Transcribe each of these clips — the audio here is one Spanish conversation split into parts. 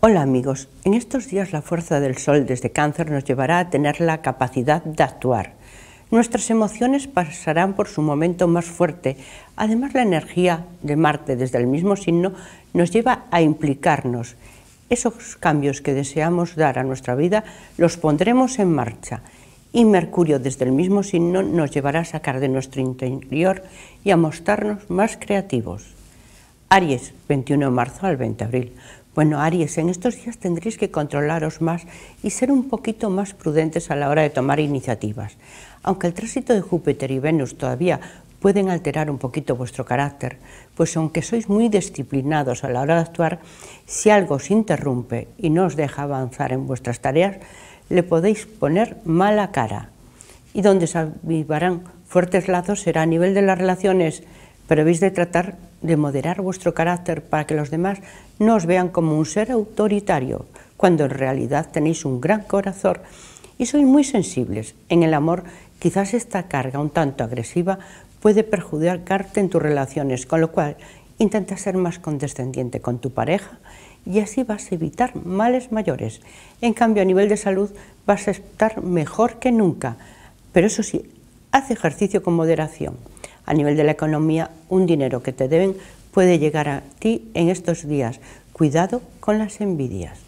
Hola amigos, en estos días la fuerza del sol desde cáncer nos llevará a tener la capacidad de actuar. Nuestras emociones pasarán por su momento más fuerte. Además la energía de Marte desde el mismo signo nos lleva a implicarnos. Esos cambios que deseamos dar a nuestra vida los pondremos en marcha. Y Mercurio desde el mismo signo nos llevará a sacar de nuestro interior y a mostrarnos más creativos. Aries, 21 de marzo al 20 de abril. Bueno, Aries, en estos días tendréis que controlaros más y ser un poquito más prudentes a la hora de tomar iniciativas. Aunque el tránsito de Júpiter y Venus todavía pueden alterar un poquito vuestro carácter, pues aunque sois muy disciplinados a la hora de actuar, si algo os interrumpe y no os deja avanzar en vuestras tareas, le podéis poner mala cara. Y donde se avivarán fuertes lazos será a nivel de las relaciones, pero habéis de tratar de moderar vuestro carácter para que los demás no os vean como un ser autoritario, cuando en realidad tenéis un gran corazón y sois muy sensibles. En el amor, quizás esta carga un tanto agresiva puede perjudicarte en tus relaciones, con lo cual intenta ser más condescendiente con tu pareja y así vas a evitar males mayores. En cambio, a nivel de salud vas a estar mejor que nunca, pero eso sí, haz ejercicio con moderación a nivel de la economía, un dinero que te deben puede llegar a ti en estos días. Cuidado con las envidias.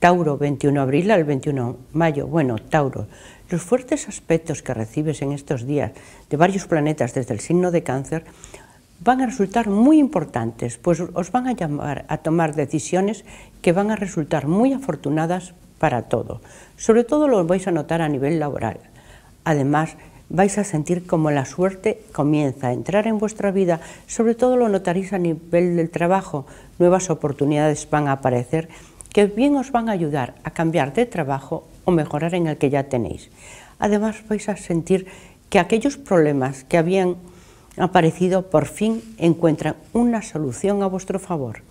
Tauro, 21 de abril al 21 de mayo. Bueno, Tauro, los fuertes aspectos que recibes en estos días de varios planetas desde el signo de cáncer van a resultar muy importantes, pues os van a llamar a tomar decisiones que van a resultar muy afortunadas para todo. Sobre todo lo vais a notar a nivel laboral. Además, vais a sentir como la suerte comienza a entrar en vuestra vida, sobre todo lo notaréis a nivel del trabajo, nuevas oportunidades van a aparecer que bien os van a ayudar a cambiar de trabajo o mejorar en el que ya tenéis. Además vais a sentir que aquellos problemas que habían aparecido por fin encuentran una solución a vuestro favor.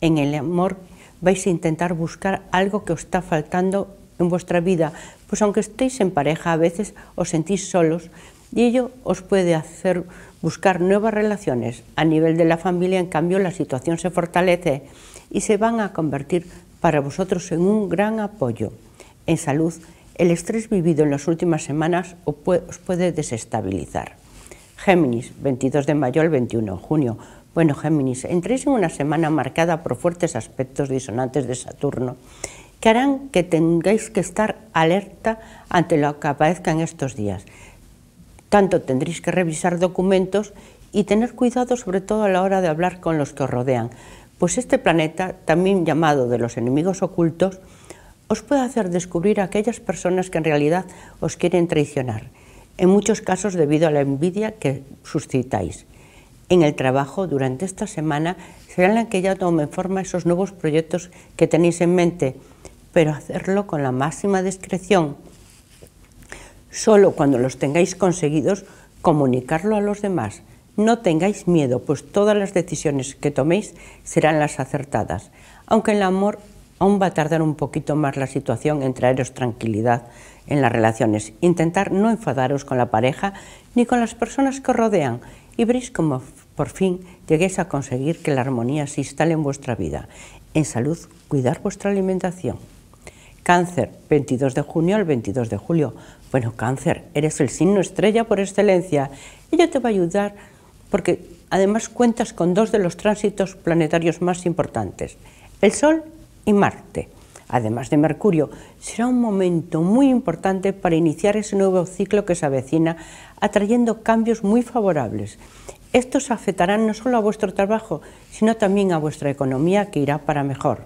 En el amor vais a intentar buscar algo que os está faltando en vuestra vida, pues aunque estéis en pareja a veces os sentís solos y ello os puede hacer buscar nuevas relaciones. A nivel de la familia, en cambio, la situación se fortalece y se van a convertir para vosotros en un gran apoyo. En salud, el estrés vivido en las últimas semanas os puede desestabilizar. Géminis, 22 de mayo al 21 de junio. Bueno, Géminis, entréis en una semana marcada por fuertes aspectos disonantes de Saturno que harán que tengáis que estar alerta ante lo que aparezca en estos días. Tanto tendréis que revisar documentos y tener cuidado sobre todo a la hora de hablar con los que os rodean, pues este planeta, también llamado de los enemigos ocultos, os puede hacer descubrir a aquellas personas que en realidad os quieren traicionar, en muchos casos debido a la envidia que suscitáis. En el trabajo durante esta semana será la que ya tomen forma esos nuevos proyectos que tenéis en mente, pero hacerlo con la máxima discreción. Solo cuando los tengáis conseguidos, comunicarlo a los demás. No tengáis miedo, pues todas las decisiones que toméis serán las acertadas, aunque el amor aún va a tardar un poquito más la situación en traeros tranquilidad en las relaciones. Intentar no enfadaros con la pareja ni con las personas que os rodean y veréis cómo por fin lleguéis a conseguir que la armonía se instale en vuestra vida. En salud, cuidar vuestra alimentación. Cáncer, 22 de junio al 22 de julio. Bueno, cáncer, eres el signo estrella por excelencia. Ella te va a ayudar porque además cuentas con dos de los tránsitos planetarios más importantes, el Sol y Marte. Además de Mercurio, será un momento muy importante para iniciar ese nuevo ciclo que se avecina, atrayendo cambios muy favorables. Estos afectarán no solo a vuestro trabajo, sino también a vuestra economía, que irá para mejor.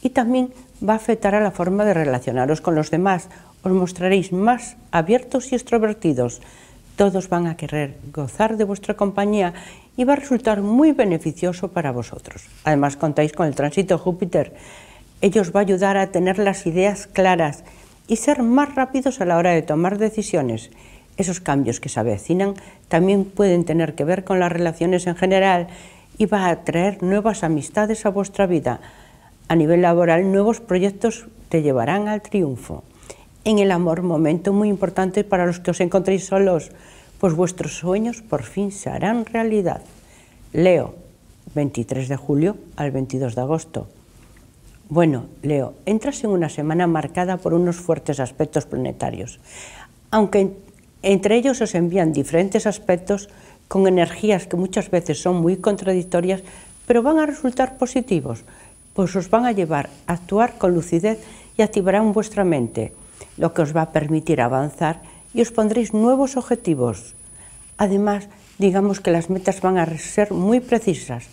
Y también va a afectar a la forma de relacionaros con los demás. Os mostraréis más abiertos y extrovertidos. Todos van a querer gozar de vuestra compañía y va a resultar muy beneficioso para vosotros. Además contáis con el tránsito Júpiter. Ello os va a ayudar a tener las ideas claras y ser más rápidos a la hora de tomar decisiones. Esos cambios que se avecinan también pueden tener que ver con las relaciones en general y va a traer nuevas amistades a vuestra vida a nivel laboral, nuevos proyectos te llevarán al triunfo. En el amor, momento muy importante para los que os encontréis solos, pues vuestros sueños por fin se harán realidad. Leo, 23 de julio al 22 de agosto. Bueno, Leo, entras en una semana marcada por unos fuertes aspectos planetarios, aunque entre ellos os envían diferentes aspectos con energías que muchas veces son muy contradictorias, pero van a resultar positivos pues os van a llevar a actuar con lucidez y activarán vuestra mente, lo que os va a permitir avanzar y os pondréis nuevos objetivos. Además, digamos que las metas van a ser muy precisas,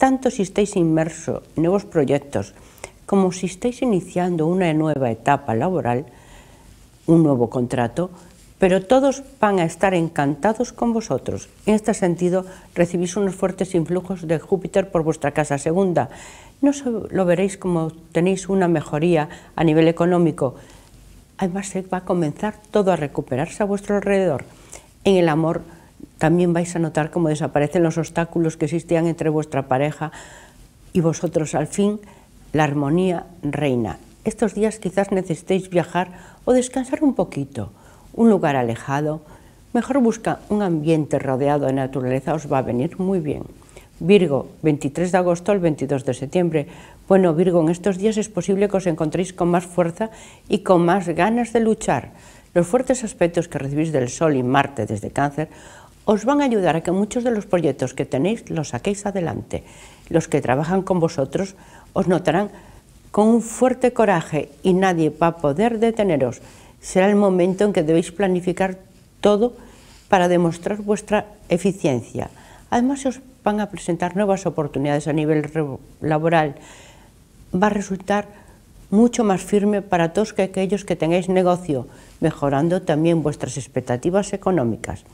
tanto si estáis inmersos en nuevos proyectos como si estáis iniciando una nueva etapa laboral, un nuevo contrato, pero todos van a estar encantados con vosotros. En este sentido, recibís unos fuertes influjos de Júpiter por vuestra casa segunda no solo lo veréis como tenéis una mejoría a nivel económico, además va a comenzar todo a recuperarse a vuestro alrededor. En el amor también vais a notar cómo desaparecen los obstáculos que existían entre vuestra pareja y vosotros. Al fin, la armonía reina. Estos días quizás necesitéis viajar o descansar un poquito. Un lugar alejado, mejor busca un ambiente rodeado de naturaleza, os va a venir muy bien. Virgo, 23 de agosto al 22 de septiembre. Bueno, Virgo, en estos días es posible que os encontréis con más fuerza y con más ganas de luchar. Los fuertes aspectos que recibís del Sol y Marte desde Cáncer os van a ayudar a que muchos de los proyectos que tenéis los saquéis adelante. Los que trabajan con vosotros os notarán con un fuerte coraje y nadie va a poder deteneros. Será el momento en que debéis planificar todo para demostrar vuestra eficiencia. Además, os van a presentar nuevas oportunidades a nivel laboral. Va a resultar mucho más firme para todos que aquellos que tengáis negocio, mejorando también vuestras expectativas económicas.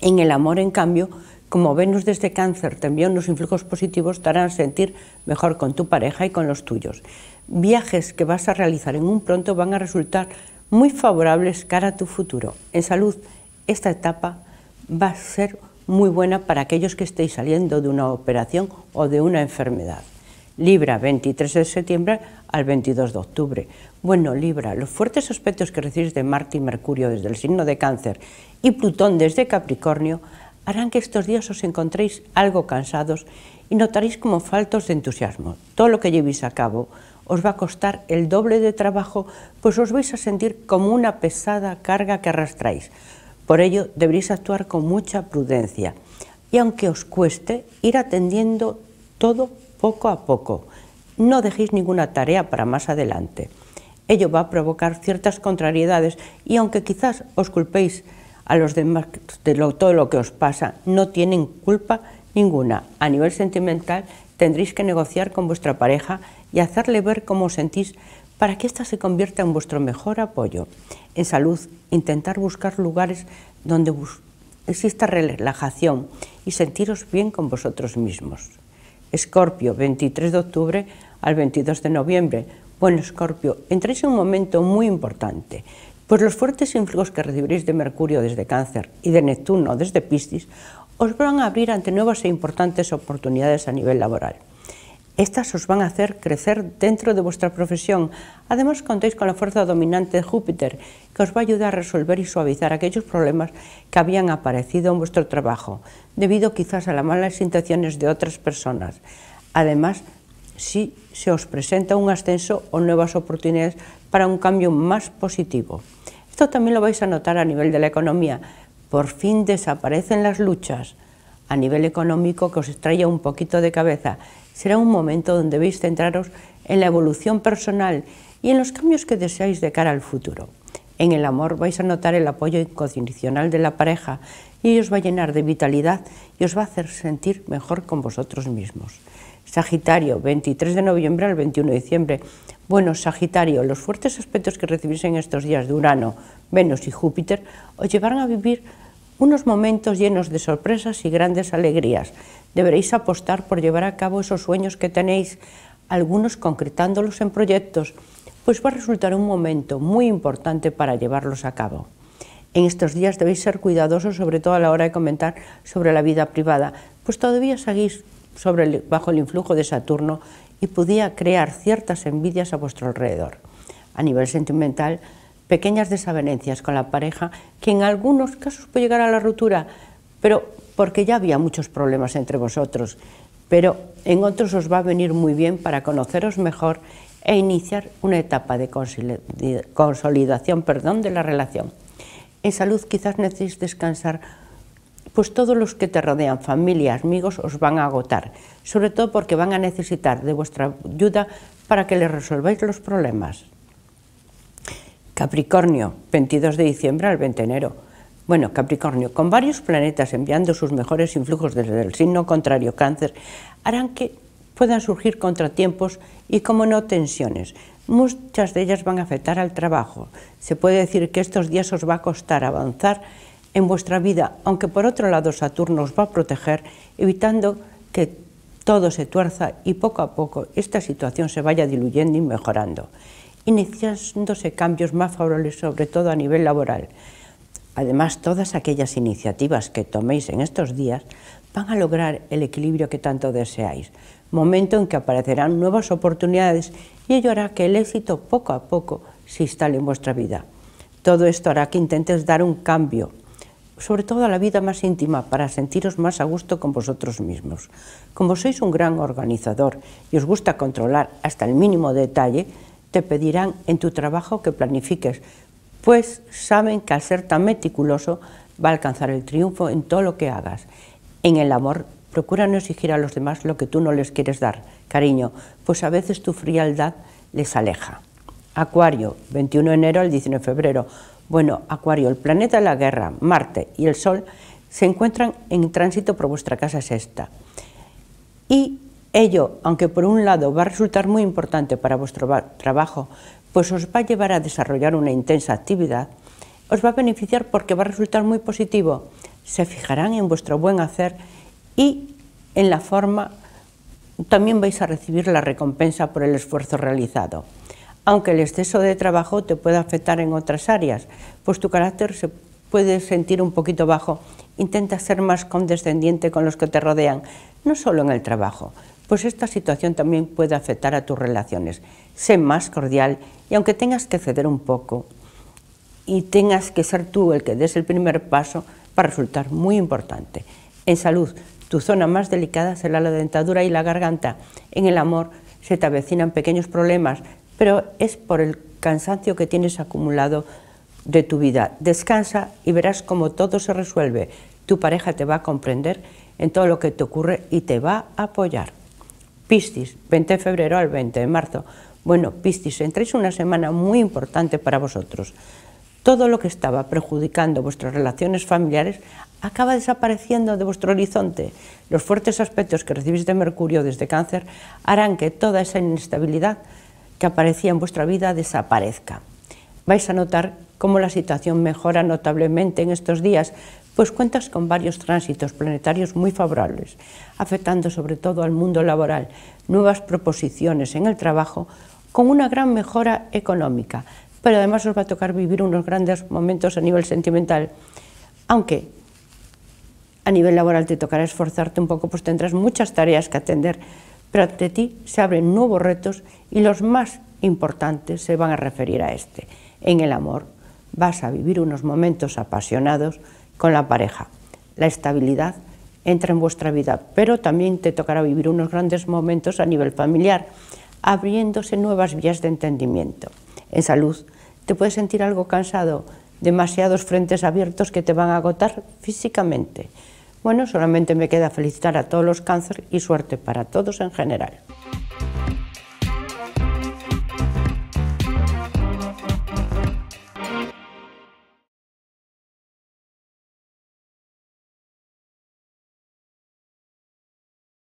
En el amor, en cambio, como Venus desde cáncer también los influjos positivos, te harán sentir mejor con tu pareja y con los tuyos. Viajes que vas a realizar en un pronto van a resultar muy favorables cara a tu futuro. En salud, esta etapa va a ser muy buena para aquellos que estéis saliendo de una operación o de una enfermedad. Libra, 23 de septiembre al 22 de octubre. Bueno, Libra, los fuertes aspectos que recibes de Marte y Mercurio desde el signo de Cáncer y Plutón desde Capricornio harán que estos días os encontréis algo cansados y notaréis como faltos de entusiasmo. Todo lo que llevéis a cabo os va a costar el doble de trabajo, pues os vais a sentir como una pesada carga que arrastráis. Por ello, deberéis actuar con mucha prudencia y aunque os cueste, ir atendiendo todo poco a poco. No dejéis ninguna tarea para más adelante. Ello va a provocar ciertas contrariedades y aunque quizás os culpéis a los demás de todo lo que os pasa, no tienen culpa ninguna. A nivel sentimental tendréis que negociar con vuestra pareja y hacerle ver cómo os sentís para que ésta se convierta en vuestro mejor apoyo. En salud, intentar buscar lugares donde exista relajación y sentiros bien con vosotros mismos. Escorpio, 23 de octubre al 22 de noviembre. Bueno, Escorpio, entréis en un momento muy importante, pues los fuertes influjos que recibiréis de Mercurio desde Cáncer y de Neptuno desde Piscis os van a abrir ante nuevas e importantes oportunidades a nivel laboral. Estas os van a hacer crecer dentro de vuestra profesión. Además, contáis con la fuerza dominante de Júpiter, que os va a ayudar a resolver y suavizar aquellos problemas que habían aparecido en vuestro trabajo, debido quizás a las malas intenciones de otras personas. Además, si se os presenta un ascenso o nuevas oportunidades para un cambio más positivo. Esto también lo vais a notar a nivel de la economía. Por fin desaparecen las luchas a nivel económico que os estralla un poquito de cabeza Será un momento donde debéis centraros en la evolución personal y en los cambios que deseáis de cara al futuro. En el amor vais a notar el apoyo incondicional de la pareja y os va a llenar de vitalidad y os va a hacer sentir mejor con vosotros mismos. Sagitario, 23 de noviembre al 21 de diciembre. Bueno, Sagitario, los fuertes aspectos que recibís en estos días de Urano, Venus y Júpiter os llevarán a vivir unos momentos llenos de sorpresas y grandes alegrías. Deberéis apostar por llevar a cabo esos sueños que tenéis, algunos concretándolos en proyectos, pues va a resultar un momento muy importante para llevarlos a cabo. En estos días debéis ser cuidadosos, sobre todo a la hora de comentar sobre la vida privada, pues todavía seguís bajo el influjo de Saturno y podía crear ciertas envidias a vuestro alrededor. A nivel sentimental, pequeñas desavenencias con la pareja que en algunos casos puede llegar a la ruptura, pero porque ya había muchos problemas entre vosotros, pero en otros os va a venir muy bien para conoceros mejor e iniciar una etapa de consolidación perdón, de la relación. En salud quizás necesites descansar, pues todos los que te rodean, familia, amigos, os van a agotar, sobre todo porque van a necesitar de vuestra ayuda para que les resolváis los problemas. Capricornio, 22 de diciembre al 20 de enero. Bueno, Capricornio, con varios planetas enviando sus mejores influjos desde el signo contrario, cáncer, harán que puedan surgir contratiempos y, como no, tensiones. Muchas de ellas van a afectar al trabajo. Se puede decir que estos días os va a costar avanzar en vuestra vida, aunque por otro lado Saturno os va a proteger, evitando que todo se tuerza y poco a poco esta situación se vaya diluyendo y mejorando iniciándose cambios más favorables, sobre todo a nivel laboral. Además, todas aquellas iniciativas que toméis en estos días van a lograr el equilibrio que tanto deseáis, momento en que aparecerán nuevas oportunidades y ello hará que el éxito poco a poco se instale en vuestra vida. Todo esto hará que intentes dar un cambio, sobre todo a la vida más íntima, para sentiros más a gusto con vosotros mismos. Como sois un gran organizador y os gusta controlar hasta el mínimo detalle, te pedirán en tu trabajo que planifiques, pues saben que al ser tan meticuloso va a alcanzar el triunfo en todo lo que hagas. En el amor, procura no exigir a los demás lo que tú no les quieres dar, cariño, pues a veces tu frialdad les aleja. Acuario, 21 de enero al 19 de febrero. Bueno, Acuario, el planeta de la guerra, Marte y el Sol se encuentran en tránsito por vuestra casa sexta. Y Ello, aunque por un lado va a resultar muy importante para vuestro trabajo, pues os va a llevar a desarrollar una intensa actividad, os va a beneficiar porque va a resultar muy positivo. Se fijarán en vuestro buen hacer y en la forma también vais a recibir la recompensa por el esfuerzo realizado. Aunque el exceso de trabajo te pueda afectar en otras áreas, pues tu carácter se puede sentir un poquito bajo, intenta ser más condescendiente con los que te rodean, no solo en el trabajo, pues esta situación también puede afectar a tus relaciones. Sé más cordial y aunque tengas que ceder un poco y tengas que ser tú el que des el primer paso, para a resultar muy importante. En salud, tu zona más delicada será la dentadura y la garganta. En el amor se te avecinan pequeños problemas, pero es por el cansancio que tienes acumulado de tu vida. Descansa y verás cómo todo se resuelve. Tu pareja te va a comprender en todo lo que te ocurre y te va a apoyar. Piscis, 20 de febrero al 20 de marzo. Bueno, Piscis, entréis una semana muy importante para vosotros. Todo lo que estaba perjudicando vuestras relaciones familiares acaba desapareciendo de vuestro horizonte. Los fuertes aspectos que recibís de Mercurio desde cáncer harán que toda esa inestabilidad que aparecía en vuestra vida desaparezca. Vais a notar cómo la situación mejora notablemente en estos días, pues cuentas con varios tránsitos planetarios muy favorables, afectando sobre todo al mundo laboral, nuevas proposiciones en el trabajo, con una gran mejora económica, pero además os va a tocar vivir unos grandes momentos a nivel sentimental, aunque a nivel laboral te tocará esforzarte un poco, pues tendrás muchas tareas que atender, pero ante ti se abren nuevos retos y los más importantes se van a referir a este. En el amor vas a vivir unos momentos apasionados, con la pareja. La estabilidad entra en vuestra vida, pero también te tocará vivir unos grandes momentos a nivel familiar, abriéndose nuevas vías de entendimiento. En salud, te puedes sentir algo cansado, demasiados frentes abiertos que te van a agotar físicamente. Bueno, solamente me queda felicitar a todos los cáncer y suerte para todos en general.